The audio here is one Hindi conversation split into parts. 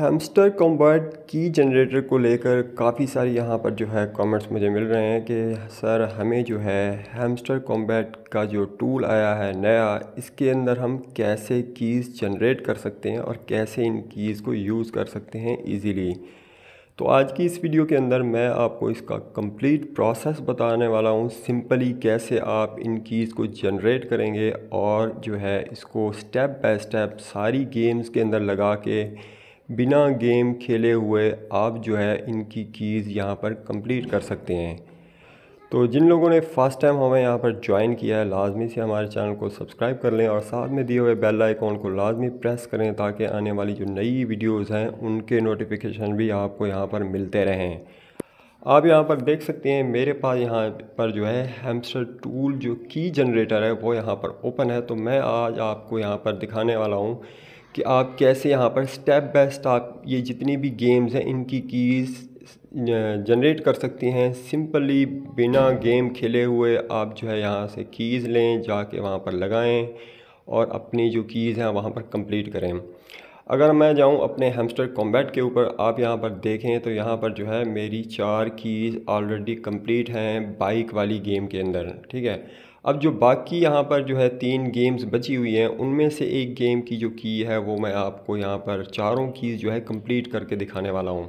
हैमस्टर कॉम्बैट की जनरेटर को लेकर काफ़ी सारे यहाँ पर जो है कमेंट्स मुझे मिल रहे हैं कि सर हमें जो है हैमस्टर कॉम्बैट का जो टूल आया है नया इसके अंदर हम कैसे कीज़ जनरेट कर सकते हैं और कैसे इन कीज़ को यूज़ कर सकते हैं इजीली तो आज की इस वीडियो के अंदर मैं आपको इसका कंप्लीट प्रोसेस बताने वाला हूँ सिंपली कैसे आप इन कीज़ को जनरेट करेंगे और जो है इसको स्टेप बाय स्टेप सारी गेम्स के अंदर लगा के बिना गेम खेले हुए आप जो है इनकी कीज़ यहाँ पर कंप्लीट कर सकते हैं तो जिन लोगों ने फ़र्स्ट टाइम हमें यहाँ पर ज्वाइन किया है लाजमी से हमारे चैनल को सब्सक्राइब कर लें और साथ में दिए हुए बेल आइकॉन को लाजमी प्रेस करें ताकि आने वाली जो नई वीडियोस हैं उनके नोटिफिकेशन भी आपको यहाँ पर मिलते रहें आप यहाँ पर देख सकते हैं मेरे पास यहाँ पर जो है हेम्स्टर टूल जो की जनरेटर है वो यहाँ पर ओपन है तो मैं आज आपको यहाँ पर दिखाने वाला हूँ कि आप कैसे यहाँ पर स्टेप बाय स्टेप ये जितनी भी गेम्स हैं इनकी कीज़ जनरेट कर सकती हैं सिंपली बिना गेम खेले हुए आप जो है यहाँ से कीज़ लें जाके वहाँ पर लगाएं और अपनी जो कीज़ हैं वहाँ पर कंप्लीट करें अगर मैं जाऊं अपने हेमस्टर कॉम्बैट के ऊपर आप यहां पर देखें तो यहां पर जो है मेरी चार कीज़ ऑलरेडी कंप्लीट हैं बाइक वाली गेम के अंदर ठीक है अब जो बाकी यहाँ पर जो है तीन गेम्स बची हुई हैं उनमें से एक गेम की जो की है वो मैं आपको यहाँ पर चारों कीज़ जो है कंप्लीट करके दिखाने वाला हूँ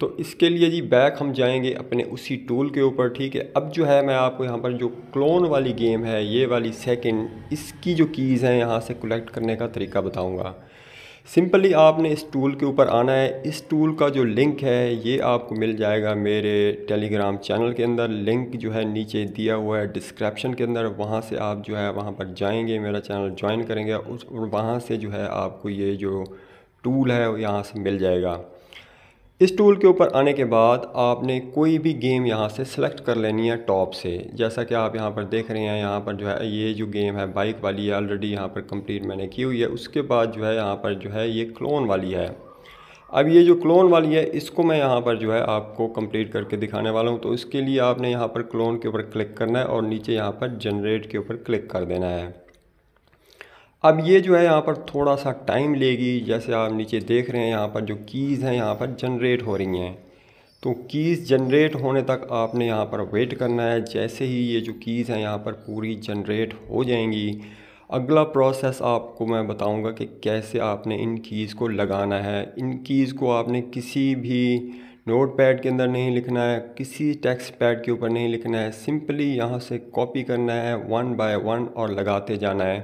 तो इसके लिए जी बैक हम जाएंगे अपने उसी टूल के ऊपर ठीक है अब जो है मैं आपको यहाँ पर जो क्लोन वाली गेम है ये वाली सेकंड इसकी जो कीज़ हैं यहाँ से कलेक्ट करने का तरीका बताऊँगा सिंपली आपने इस टूल के ऊपर आना है इस टूल का जो लिंक है ये आपको मिल जाएगा मेरे टेलीग्राम चैनल के अंदर लिंक जो है नीचे दिया हुआ है डिस्क्रिप्शन के अंदर वहाँ से आप जो है वहाँ पर जाएंगे मेरा चैनल ज्वाइन करेंगे और वहाँ से जो है आपको ये जो टूल है यहाँ से मिल जाएगा इस टूल के ऊपर आने के बाद आपने कोई भी गेम यहाँ से सेलेक्ट कर लेनी है टॉप से जैसा कि आप यहाँ पर देख रहे हैं यहाँ पर जो है ये जो गेम है बाइक वाली है ऑलरेडी यहाँ पर कंप्लीट मैंने की हुई है उसके बाद जो है यहाँ पर जो है ये क्लोन वाली है अब ये जो क्लोन वाली है इसको मैं यहाँ पर जो है आपको कंप्लीट करके दिखाने वाला हूँ तो इसके लिए आपने यहाँ पर क्लोन के ऊपर क्लिक करना है और नीचे यहाँ पर जनरेट के ऊपर क्लिक कर देना है अब ये जो है यहाँ पर थोड़ा सा टाइम लेगी जैसे आप नीचे देख रहे हैं यहाँ पर जो कीज़ हैं यहाँ पर जनरेट हो रही हैं तो कीज़ जनरेट होने तक आपने यहाँ पर वेट करना है जैसे ही ये जो कीज़ हैं यहाँ पर पूरी जनरेट हो जाएंगी अगला प्रोसेस आपको मैं बताऊंगा कि कैसे आपने इन कीज़ को लगाना है इन कीज़ को आपने किसी भी नोट पैड के अंदर नहीं लिखना है किसी टेक्स्ट पैड के ऊपर नहीं लिखना है सिंपली यहाँ से कॉपी करना है वन बाय वन और लगाते जाना है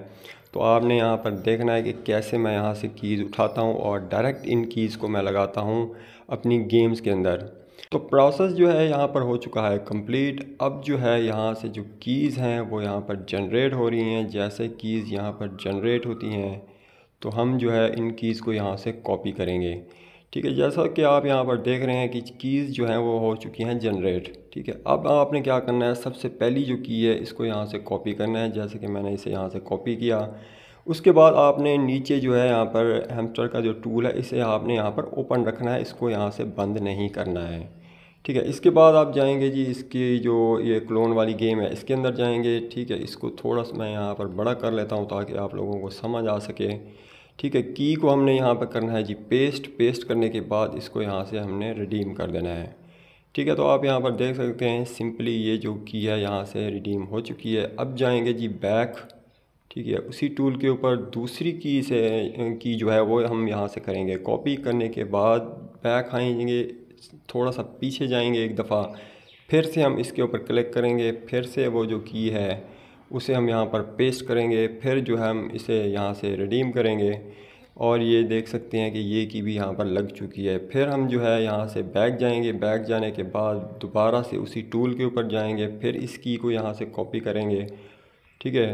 तो आपने यहाँ पर देखना है कि कैसे मैं यहाँ से कीज़ उठाता हूँ और डायरेक्ट इन कीज़ को मैं लगाता हूँ अपनी गेम्स के अंदर तो प्रोसेस जो है यहाँ पर हो चुका है कंप्लीट अब जो है यहाँ से जो कीज़ हैं वो यहाँ पर जनरेट हो रही हैं जैसे कीज़ यहाँ पर जनरेट होती हैं तो हम जो है इन कीज़ को यहाँ से कॉपी करेंगे ठीक है जैसा कि आप यहाँ पर देख रहे हैं कि कीज़ जो हैं वो हो चुकी हैं जनरेट ठीक है अब आपने क्या करना है सबसे पहली जो की है इसको यहाँ से कॉपी करना है जैसे कि मैंने इसे यहाँ से कॉपी किया उसके बाद आपने नीचे जो है यहाँ पर हेम्स्टर का जो टूल है इसे आपने यहाँ पर ओपन रखना है इसको यहाँ से बंद नहीं करना है ठीक है इसके बाद आप जाएंगे जी इसकी जो ये क्लोन वाली गेम है इसके अंदर जाएंगे ठीक है इसको थोड़ा सा मैं यहाँ पर बड़ा कर लेता हूँ ताकि आप लोगों को समझ आ सके ठीक है की को हमने यहाँ पर करना है जी पेस्ट पेस्ट करने के बाद इसको यहाँ से हमने रिडीम कर देना है ठीक है तो आप यहाँ पर देख सकते हैं सिंपली ये जो की है यहाँ से रिडीम हो चुकी है अब जाएंगे जी बैक ठीक है उसी टूल के ऊपर दूसरी की से की जो है वो हम यहाँ से करेंगे कॉपी करने के बाद बैक आएंगे थोड़ा सा पीछे जाएंगे एक दफ़ा फिर से हम इसके ऊपर क्लिक करेंगे फिर से वो जो की है उसे हम यहाँ पर पेस्ट करेंगे फिर जो है हम इसे यहाँ से रिडीम करेंगे और ये देख सकते हैं कि ये की भी यहाँ पर लग चुकी है फिर हम जो है यहाँ से बैक जाएंगे बैक जाने के बाद दोबारा से उसी टूल के ऊपर जाएंगे फिर इस की को यहाँ से कॉपी करेंगे ठीक है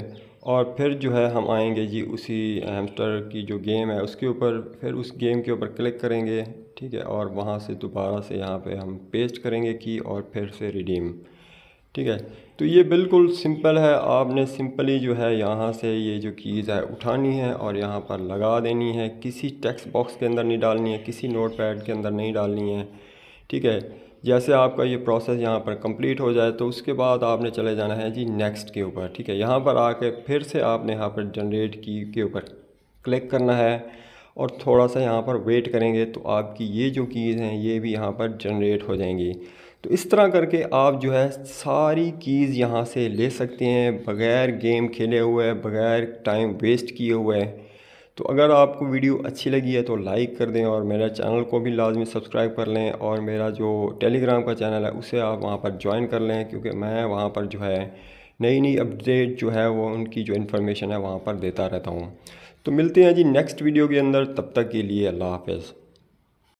और फिर जो है हम आएंगे जी उसी हेमस्टर की जो गेम है उसके ऊपर फिर उस गेम के ऊपर क्लिक करेंगे ठीक है और वहाँ से दोबारा से यहाँ पे हम पेस्ट करेंगे की और फिर से रिडीम ठीक है तो ये बिल्कुल सिंपल है आपने सिंपली जो है यहाँ से ये जो कीज़ है उठानी है और यहाँ पर लगा देनी है किसी टेक्स्ट बॉक्स के अंदर नहीं डालनी है किसी नोट पैड के अंदर नहीं डालनी है ठीक है जैसे आपका ये प्रोसेस यहाँ पर कंप्लीट हो जाए तो उसके बाद आपने चले जाना है जी नेक्स्ट के ऊपर ठीक है यहाँ पर आके फिर से आपने यहाँ पर जनरेट की के ऊपर क्लिक करना है और थोड़ा सा यहाँ पर वेट करेंगे तो आपकी ये जो कीज़ हैं ये भी यहाँ पर जनरेट हो जाएंगी तो इस तरह करके आप जो है सारी कीज़ यहाँ से ले सकते हैं बग़ैर गेम खेले हुए बग़ैर टाइम वेस्ट किए हुए तो अगर आपको वीडियो अच्छी लगी है तो लाइक कर दें और मेरा चैनल को भी लाजमी सब्सक्राइब कर लें और मेरा जो टेलीग्राम का चैनल है उसे आप वहाँ पर ज्वाइन कर लें क्योंकि मैं वहाँ पर जो है नई नई अपडेट जो है वो उनकी जो इन्फॉर्मेशन है वहाँ पर देता रहता हूँ तो मिलते हैं जी नेक्स्ट वीडियो के अंदर तब तक के लिए अल्लाह हाफिज़